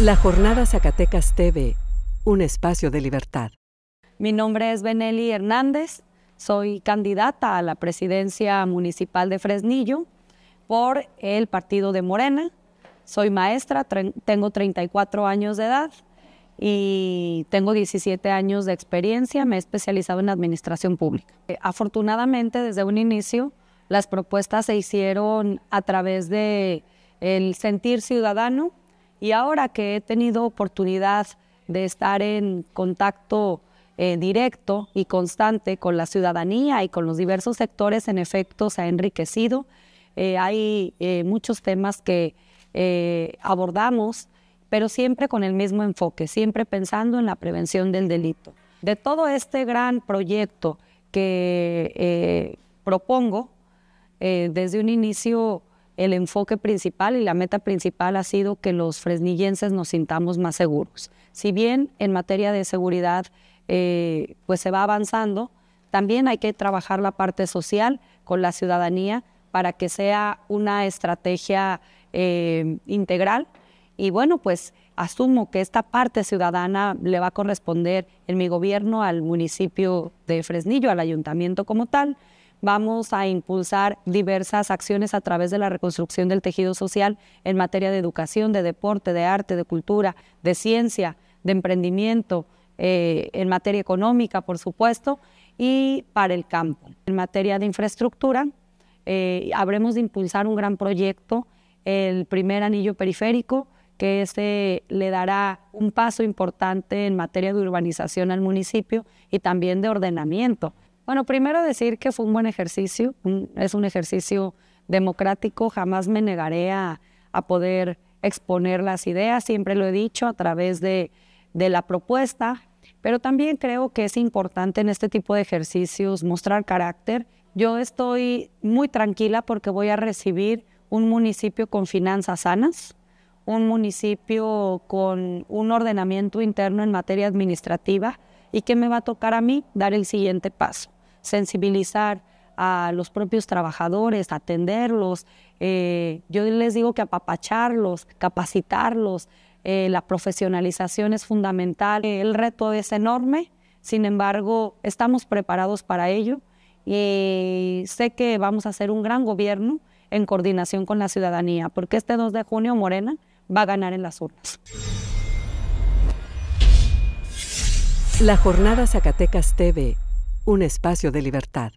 La Jornada Zacatecas TV, un espacio de libertad. Mi nombre es Benelli Hernández, soy candidata a la presidencia municipal de Fresnillo por el partido de Morena. Soy maestra, tengo 34 años de edad y tengo 17 años de experiencia, me he especializado en administración pública. Eh, afortunadamente, desde un inicio, las propuestas se hicieron a través de el sentir ciudadano, y ahora que he tenido oportunidad de estar en contacto eh, directo y constante con la ciudadanía y con los diversos sectores, en efecto, se ha enriquecido. Eh, hay eh, muchos temas que abordamos, pero siempre con el mismo enfoque, siempre pensando en la prevención del delito. De todo este gran proyecto que propongo, desde un inicio el enfoque principal y la meta principal ha sido que los fresnillenses nos sintamos más seguros. Si bien en materia de seguridad eh, pues se va avanzando, también hay que trabajar la parte social con la ciudadanía para que sea una estrategia eh, integral. Y bueno, pues asumo que esta parte ciudadana le va a corresponder en mi gobierno al municipio de Fresnillo, al ayuntamiento como tal, Vamos a impulsar diversas acciones a través de la reconstrucción del tejido social en materia de educación, de deporte, de arte, de cultura, de ciencia, de emprendimiento, eh, en materia económica, por supuesto, y para el campo. En materia de infraestructura, eh, habremos de impulsar un gran proyecto, el primer anillo periférico, que este le dará un paso importante en materia de urbanización al municipio y también de ordenamiento. Bueno, primero decir que fue un buen ejercicio, es un ejercicio democrático, jamás me negaré a, poder exponer las ideas, siempre lo he dicho a través de la propuesta, pero también creo que es importante en este tipo de ejercicios mostrar carácter. Yo estoy muy tranquila porque voy a recibir un municipio con finanzas sanas, un municipio con un ordenamiento interno en materia administrativa y que me va a tocar a mí dar el siguiente paso sensibilizar a los propios trabajadores, atenderlos. Eh, yo les digo que apapacharlos, capacitarlos. Eh, la profesionalización es fundamental. El reto es enorme, sin embargo, estamos preparados para ello y sé que vamos a hacer un gran gobierno en coordinación con la ciudadanía, porque este 2 de junio Morena va a ganar en las urnas. La jornada Zacatecas TV un espacio de libertad.